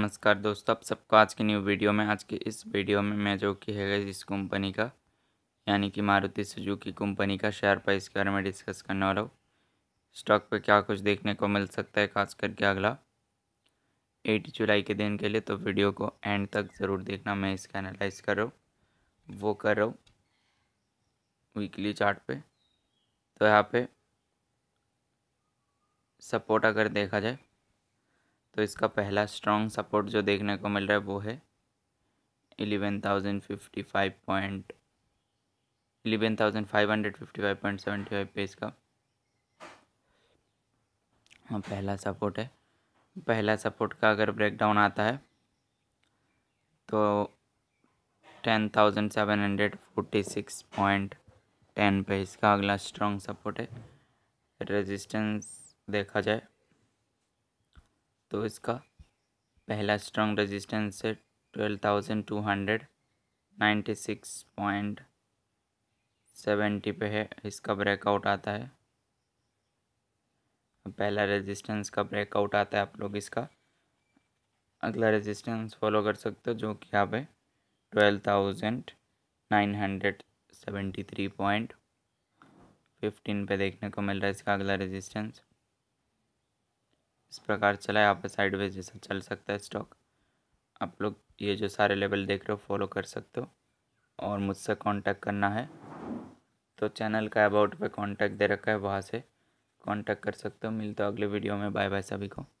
नमस्कार दोस्तों आप सबको आज की न्यू वीडियो में आज की इस वीडियो में मैं जो कि है इस कंपनी का यानी कि मारुति सुजुकी कंपनी का शेयर प्राइस के बारे में डिस्कस करने वाला हूँ स्टॉक पे क्या कुछ देखने को मिल सकता है खास करके अगला एट जुलाई के दिन के लिए तो वीडियो को एंड तक ज़रूर देखना मैं इसका एनालाइज कर रहा हूँ वो कर रहा हूँ वीकली चार्ट तो यहाँ पे सपोर्ट अगर देखा जाए तो इसका पहला स्ट्रॉन्ग सपोर्ट जो देखने को मिल रहा है वो है eleven thousand fifty five point eleven thousand five hundred fifty five point seventy five पे इसका हाँ पहला सपोर्ट है पहला सपोर्ट का अगर ब्रेकडाउन आता है तो ten thousand seven hundred forty six point ten पे इसका अगला स्ट्रॉन्ग सपोर्ट है रेजिस्टेंस देखा जाए तो इसका पहला स्ट्रॉन्ग रेजिस्टेंस है twelve thousand two hundred ninety six point seventy पे है इसका ब्रेकआउट आता है पहला रेजिस्टेंस का ब्रेकआउट आता है आप लोग इसका अगला रेजिस्टेंस फॉलो कर सकते हो जो कि यहाँ पे twelve thousand nine hundred seventy three point fifteen पे देखने को मिल रहा है इसका अगला रेजिस्टेंस इस प्रकार चला है यहाँ पे साइडवेज जैसा चल सकता है स्टॉक आप लोग ये जो सारे लेवल देख रहे हो फॉलो कर सकते हो और मुझसे कांटेक्ट करना है तो चैनल का अबाउट पे कांटेक्ट दे रखा है वहाँ से कांटेक्ट कर सकते हो मिलता है अगले वीडियो में बाय बाय सभी को